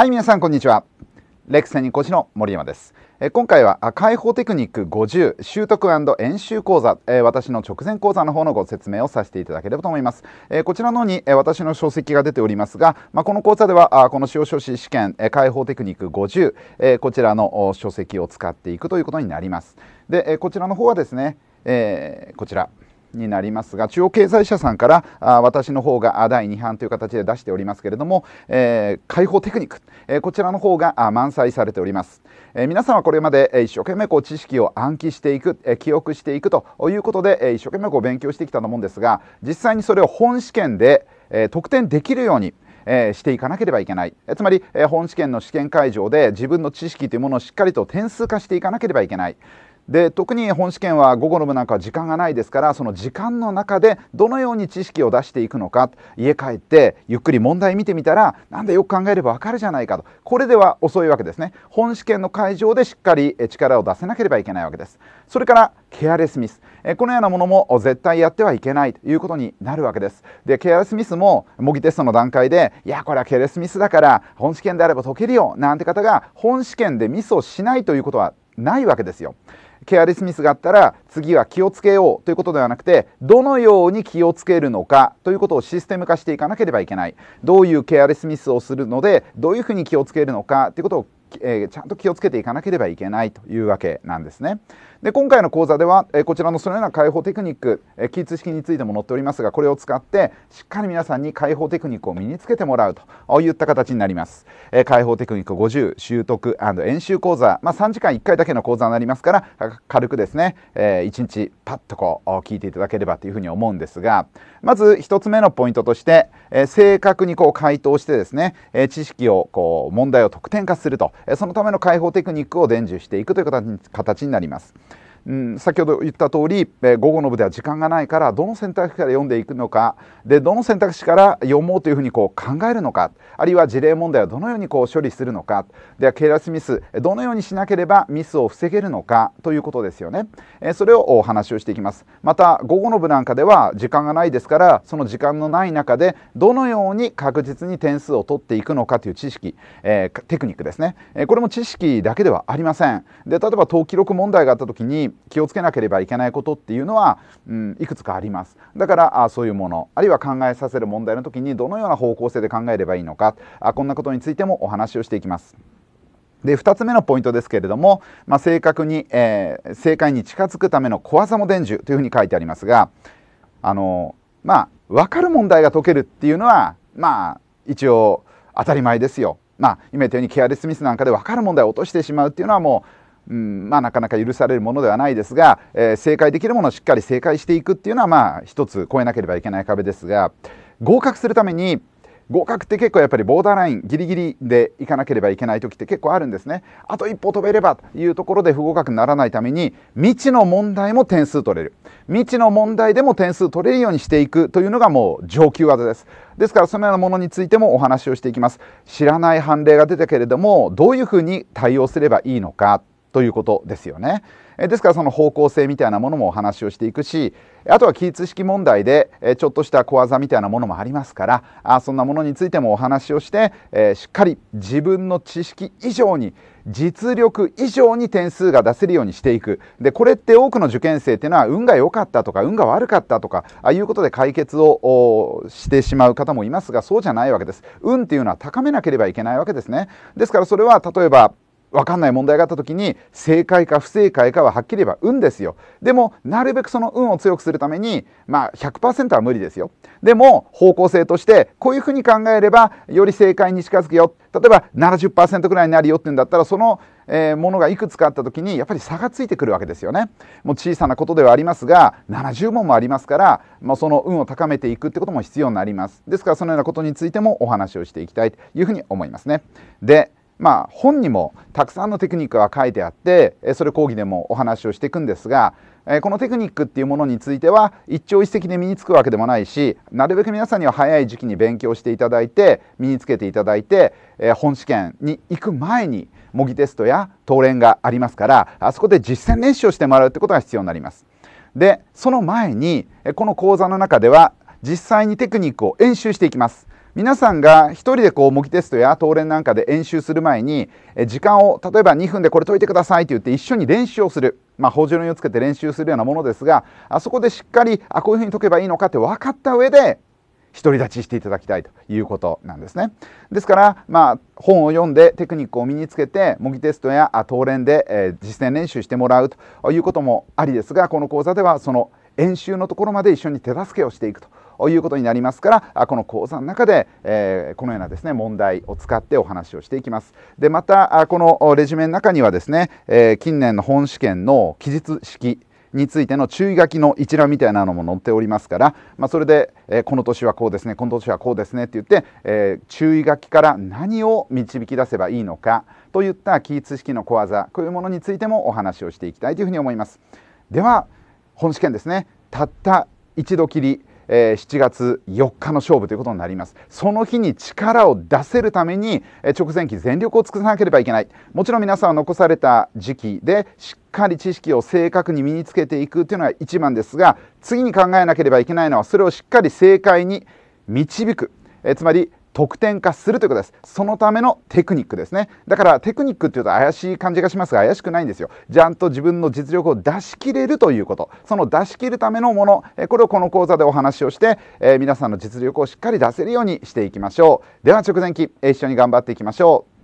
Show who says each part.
Speaker 1: はい皆さんこんにちはレクセニコの森山です今回は解放テクニック50習得演習講座私の直前講座の方のご説明をさせていただければと思いますこちらの方に私の書籍が出ておりますがこの講座ではこの司法書士試験解放テクニック50こちらの書籍を使っていくということになりますでこちらの方はですねこちらになりますが中央経済社さんからあ私の方が第2版という形で出しておりますけれども、えー、解放テクニック、えー、こちらの方が満載されております、えー、皆さんはこれまで一生懸命こう知識を暗記していく、え記憶していくということで一生懸命こう勉強してきたと思うんですが実際にそれを本試験で、え得点できるようにえー、していかなければいけない、えつまり、えー、本試験の試験会場で自分の知識というものをしっかりと点数化していかなければいけない、で特に本試験は午後の部なんかは時間がないですからその時間の中でどのように知識を出していくのか家帰ってゆっくり問題見てみたらなんでよく考えればわかるじゃないかとこれでは遅いわけですね本試験の会場でしっかり力を出せなければいけないわけですそれからケアレスミスこのようなものも絶対やってはいけないということになるわけですでケアレスミスも模擬テストの段階でいやこれはケアレスミスだから本試験であれば解けるよなんて方が本試験でミスをしないということはないわけですよケアレスミスがあったら次は気をつけようということではなくてどのように気をつけるのかということをシステム化していかなければいけないどういうケアレスミスをするのでどういうふうに気をつけるのかということをえー、ちゃんと気をつけていかなければいけないというわけなんですね。で今回の講座では、こちらのそのような解放テクニック、キーツ式についても載っておりますがこれを使ってしっかり皆さんに解放テクニックを身につけてもらうといった形になります、解放テクニック50習得演習講座、まあ、3時間1回だけの講座になりますから軽くですね、1日パッとこう聞いていただければというふうに思うんですがまず1つ目のポイントとして、正確にこう回答してですね、知識をこう問題を得点化すると、そのための解放テクニックを伝授していくという形になります。うん、先ほど言った通り、えー、午後の部では時間がないからどの選択肢から読んでいくのかでどの選択肢から読もうというふうにこう考えるのかあるいは事例問題はどのようにこう処理するのかではケイラスミスどのようにしなければミスを防げるのかということですよね、えー、それをお話をしていきますまた午後の部なんかでは時間がないですからその時間のない中でどのように確実に点数を取っていくのかという知識、えー、テクニックですね、えこれも知識だけではありませんで例えば登記録問題があった時に気をつけなければいけないことっていうのは、うん、いくつかありますだからあそういうものあるいは考えさせる問題の時にどのような方向性で考えればいいのかあこんなことについてもお話をしていきます。で2つ目のポイントですけれども、まあ、正確に、えー、正解に近づくための小技も伝授というふうに書いてありますがあのまあ分かる問題が解けるっていうのはまあ一応当たり前ですよ。まあ、今言ったようにケアレスミスなんかで分かる問題を落としてしまうっていうのはもううんまあ、なかなか許されるものではないですが、えー、正解できるものをしっかり正解していくっていうのはまあ一つ超えなければいけない壁ですが合格するために合格って結構やっぱりボーダーラインギリギリでいかなければいけない時って結構あるんですねあと一歩飛べればというところで不合格にならないために未知の問題も点数取れる未知の問題でも点数取れるようにしていくというのがもう上級技ですですからそのようなものについてもお話をしていきます知らない判例が出たけれどもどういうふうに対応すればいいのかということですよね。ですからその方向性みたいなものもお話をしていくしあとは記述式問題でちょっとした小技みたいなものもありますからそんなものについてもお話をしてしっかり自分の知識以上に実力以上に点数が出せるようにしていくでこれって多くの受験生っていうのは運が良かったとか運が悪かったとかあいうことで解決をしてしまう方もいますがそうじゃないわけです運っていうのは高めなければいけないわけですねですからそれは例えば分かんない問題があった時に正解か不正解かははっきり言えば運ですよでもなるべくその運を強くするためにまあ100%は無理ですよでも方向性としてこういうふうに考えればより正解に近づくよ例えば70%ぐらいになるよって言うんだったらそのえー、ものがいくつかあった時にやっぱり差がついてくるわけですよね。もう小さなことではありますが70問もありますから、まあ、その運を高めていくってことも必要になります。ですからそのようなことについてもお話をしていきたいというふうに思いますね。でまあ、本にもたくさんのテクニックが書いてあってそれ講義でもお話をしていくんですがこのテクニックっていうものについては一朝一夕で身につくわけでもないしなるべく皆さんには早い時期に勉強していただいて身につけていただいて本試験に行く前に模擬テストや答練がありますからあそこで実践練習をしてもらうってことが必要になります。でその前にこの講座の中では実際にテクニックを演習していきます。皆さんが1人でこう模擬テストや答練なんかで演習する前に時間を例えば2分でこれ解いてくださいって言って一緒に練習をする、まあ、補助輪をつけて練習するようなものですがあそこでしっかりあこういうふうに解けばいいのかって分かった上で独り立ちしていただきたいということなんですね。ですから、まあ、本を読んでテクニックを身につけて模擬テストや答練で、え実践練習してもらうということもありですがこの講座ではその演習のところまで一緒に手助けをしていくとということになりますからこの講座の中で、えこのようなですね問題を使ってお話をしていきます。でまたこのレジュメの中にはですね、え近年の本試験の記述式についての注意書きの一覧みたいなのも載っておりますから、まあ、それで、えー、この年はこうですねこの年はこうですねって言って、えー、注意書きから何を導き出せばいいのかといった記述式の小技こういうものについてもお話をしていきたいというふうに思います。では本試験ですねたった一度きりえ7月4日の勝負ということになりますその日に力を出せるために、え直前期全力を尽くさなければいけないもちろん皆さんは残された時期でしっかり知識を正確に身につけていくというのが一番ですが次に考えなければいけないのはそれをしっかり正解に導くえつまり得点化するということですそのためのテクニックですねだからテクニックっていうと怪しい感じがしますが怪しくないんですよちゃんと自分の実力を出し切れるということその出し切るためのものこれをこの講座でお話をして、えー、皆さんの実力をしっかり出せるようにしていきましょうでは直前期一緒に頑張っていきましょう